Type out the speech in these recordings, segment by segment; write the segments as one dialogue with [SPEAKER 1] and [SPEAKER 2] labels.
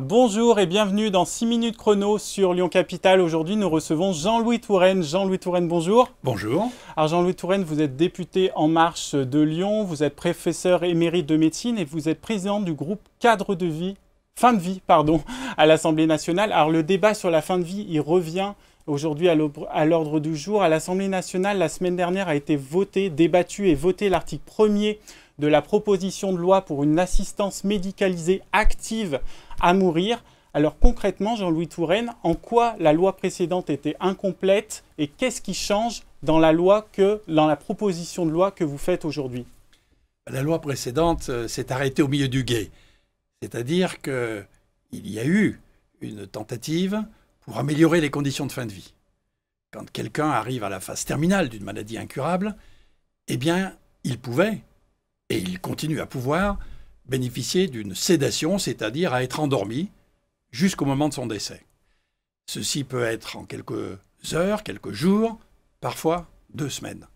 [SPEAKER 1] bonjour et bienvenue dans 6 minutes chrono sur Lyon Capital. Aujourd'hui, nous recevons Jean-Louis Touraine. Jean-Louis Touraine, bonjour. Bonjour. Alors Jean-Louis Touraine, vous êtes député En Marche de Lyon, vous êtes professeur émérite de médecine et vous êtes président du groupe Cadre de vie, fin de vie, pardon, à l'Assemblée nationale. Alors le débat sur la fin de vie, il revient aujourd'hui à l'ordre du jour. À l'Assemblée nationale, la semaine dernière a été voté, débattu et voté l'article 1 de la proposition de loi pour une assistance médicalisée active à mourir. Alors concrètement, Jean-Louis Touraine, en quoi la loi précédente était incomplète et qu'est-ce qui change dans la loi que dans la proposition de loi que vous faites aujourd'hui La loi précédente euh, s'est arrêtée au milieu du guet.
[SPEAKER 2] C'est-à-dire que il y a eu une tentative pour améliorer les conditions de fin de vie. Quand quelqu'un arrive à la phase terminale d'une maladie incurable, eh bien, il pouvait, et il continue à pouvoir bénéficier d'une sédation, c'est-à-dire à être endormi jusqu'au moment de son décès. Ceci peut être en quelques heures, quelques jours, parfois deux semaines.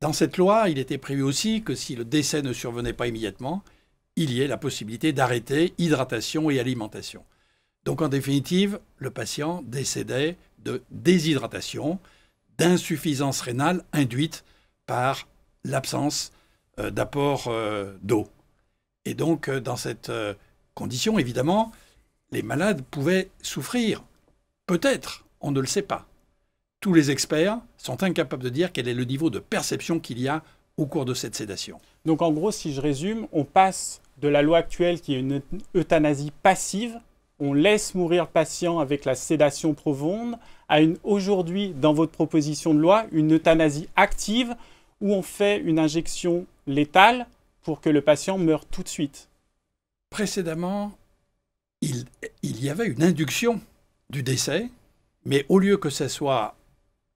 [SPEAKER 2] Dans cette loi, il était prévu aussi que si le décès ne survenait pas immédiatement, il y ait la possibilité d'arrêter hydratation et alimentation. Donc en définitive, le patient décédait de déshydratation, d'insuffisance rénale induite par l'absence euh, d'apport euh, d'eau. Et donc, euh, dans cette condition, évidemment, les malades pouvaient souffrir. Peut-être, on ne le sait pas. Tous les experts sont incapables de dire quel est le niveau de perception
[SPEAKER 1] qu'il y a au cours de cette sédation. Donc en gros, si je résume, on passe de la loi actuelle qui est une euthanasie passive, on laisse mourir le patient avec la sédation profonde, à une aujourd'hui, dans votre proposition de loi, une euthanasie active où on fait une injection létale pour que le patient meure tout de suite. Précédemment, il, il y avait une induction du décès,
[SPEAKER 2] mais au lieu que ce soit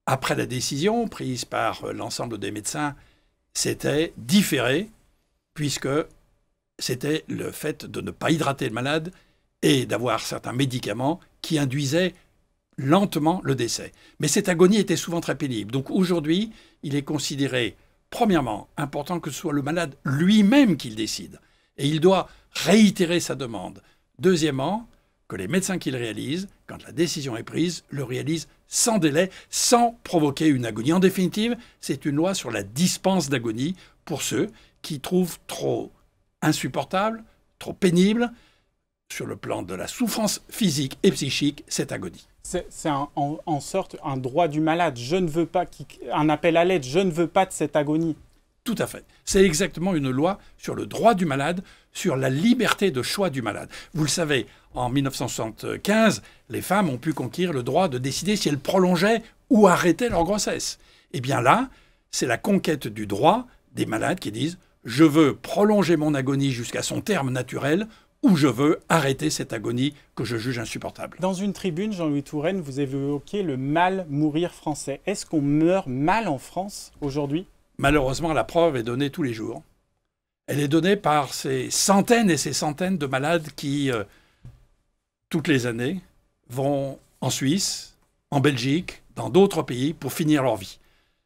[SPEAKER 2] après la décision prise par euh, l'ensemble des médecins, c'était différé, puisque c'était le fait de ne pas hydrater le malade et d'avoir certains médicaments qui induisaient lentement le décès. Mais cette agonie était souvent très pénible. Donc aujourd'hui, il est considéré premièrement, important que ce soit le malade lui-même qui décide. Et il doit réitérer sa demande. Deuxièmement, que les médecins qu'il réalise, quand la décision est prise, le réalisent sans délai, sans provoquer une agonie. En définitive, c'est une loi sur la dispense d'agonie pour ceux qui trouvent trop insupportable, trop pénible, sur le plan de la souffrance physique et psychique, cette agonie.
[SPEAKER 1] C'est en, sorte un droit du malade. Je ne veux pas un appel à l'aide. Je ne veux pas de cette agonie. Tout à fait. C'est exactement une loi sur le droit du malade, sur la liberté
[SPEAKER 2] de choix du malade. Vous le savez, en 1975, les femmes ont pu conquérir le droit de décider si elles prolongeaient ou arrêtaient leur grossesse. Eh bien là, c'est la conquête du droit des malades qui disent je veux prolonger mon agonie jusqu'à son terme naturel où je veux arrêter cette agonie que je juge insupportable.
[SPEAKER 1] Dans une tribune, Jean-Louis Touraine, vous évoquez le mal mourir français. Est-ce qu'on meurt mal en France aujourd'hui
[SPEAKER 2] Malheureusement, la preuve est donnée tous les jours. Elle est donnée par ces
[SPEAKER 1] centaines et ces centaines
[SPEAKER 2] de malades qui, euh, toutes les années, vont en Suisse, en Belgique, dans d'autres pays pour finir leur vie.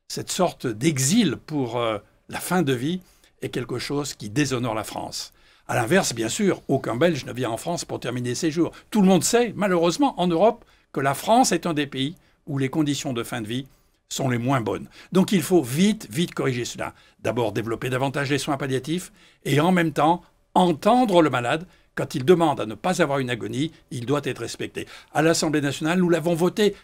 [SPEAKER 2] Cette sorte d'exil pour euh, la fin de vie est quelque chose qui déshonore la France. À l'inverse, bien sûr, aucun Belge ne vient en France pour terminer ses jours. Tout le monde sait, malheureusement, en Europe, que la France est un des pays où les conditions de fin de vie sont les moins bonnes. Donc il faut vite, vite corriger cela. D'abord développer davantage les soins palliatifs et en même temps entendre le malade. Quand il demande à ne pas avoir une agonie, il doit être respecté. À l'Assemblée nationale, nous l'avons voté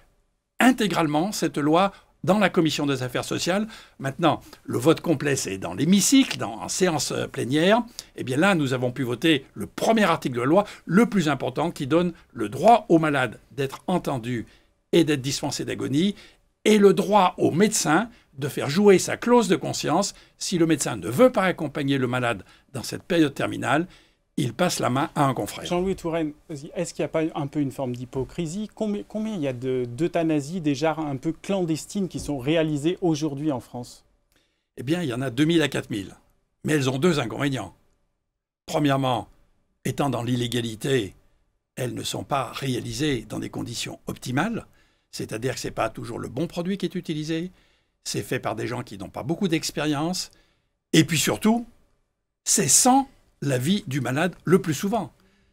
[SPEAKER 2] intégralement, cette loi dans la commission des affaires sociales. Maintenant, le vote complet, c'est dans l'hémicycle, en séance euh, plénière. Eh bien là, nous avons pu voter le premier article de loi, le plus important, qui donne le droit au malades d'être entendu et d'être dispensé d'agonie, et le droit au médecin de faire jouer sa clause de conscience si le médecin ne veut pas accompagner le malade dans cette période terminale il passe la main à un
[SPEAKER 1] confrère. Jean-Louis Touraine, est-ce qu'il n'y a pas un peu une forme d'hypocrisie combien, il y a d'euthanasies déjà un peu clandestines qui sont réalisées aujourd'hui en France
[SPEAKER 2] Eh bien, il y en a 2000 à 4000. Mais elles ont deux inconvénients. Premièrement, étant dans l'illégalité, elles ne sont pas réalisées dans des conditions optimales, c'est-à-dire que ce n'est pas toujours le bon produit qui est utilisé, c'est fait par des gens qui n'ont pas beaucoup d'expérience, et puis surtout, c'est sans la vie du malade le plus
[SPEAKER 1] souvent.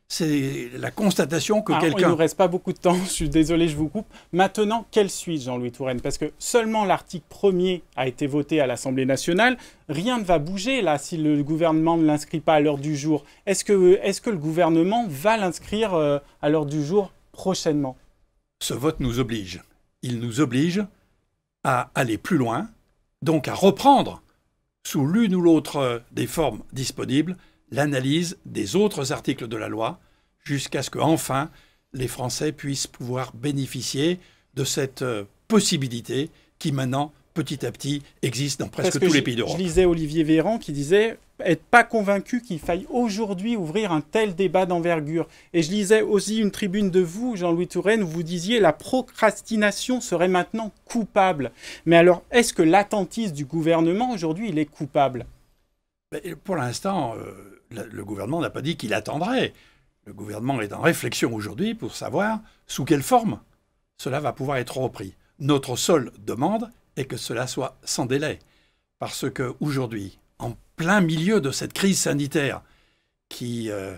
[SPEAKER 1] C'est
[SPEAKER 2] la constatation que ah, quelqu'un. Il ne nous
[SPEAKER 1] reste pas beaucoup de temps, je suis désolé, je vous coupe. Maintenant, quelle suite, Jean-Louis Touraine Parce que seulement l'article 1 a été voté à l'Assemblée nationale. Rien ne va bouger là si le gouvernement ne l'inscrit pas à l'heure du jour. Est-ce que, est que, le gouvernement va l'inscrire euh, à l'heure du jour prochainement Ce vote nous oblige. Il nous oblige à aller plus loin, donc à reprendre,
[SPEAKER 2] sous l'une ou l'autre des formes disponibles, l'analyse des autres articles de la loi jusqu'à ce que enfin les Français puissent pouvoir bénéficier de cette euh, possibilité qui maintenant petit à petit existe dans presque tous les pays d'Europe. Je
[SPEAKER 1] lisais Olivier Véran qui disait être pas convaincu qu'il faille aujourd'hui ouvrir un tel débat d'envergure. Et je lisais aussi une tribune de vous, Jean-Louis Touraine, où vous disiez la procrastination serait maintenant coupable. Mais alors, est-ce que l'attentisme du gouvernement aujourd'hui, il est coupable Pour l'instant, euh, le gouvernement n'a pas dit qu'il attendrait.
[SPEAKER 2] Le gouvernement est en réflexion aujourd'hui pour savoir sous quelle forme cela va pouvoir être repris. Notre seule demande est que cela soit sans délai. Parce que aujourd'hui, en plein milieu de cette crise sanitaire qui euh,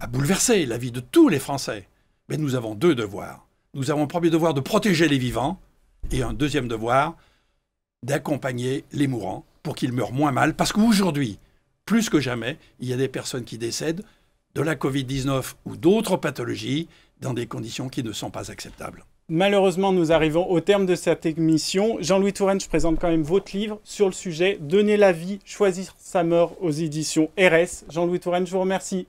[SPEAKER 2] a bouleversé la vie de tous les Français, mais nous avons deux devoirs. Nous avons un premier devoir de protéger les vivants et un deuxième devoir d'accompagner les mourants pour qu'ils meurent moins mal. Parce qu'aujourd'hui, plus que jamais, il y a des personnes qui décèdent de la Covid-19 ou d'autres pathologies dans des conditions qui ne sont pas acceptables.
[SPEAKER 1] Malheureusement, nous arrivons au terme de cette émission. Jean-Louis Touraine, je présente quand même votre livre sur le sujet Donner la vie, choisir sa mort aux éditions RS. Jean-Louis Touraine, je vous remercie.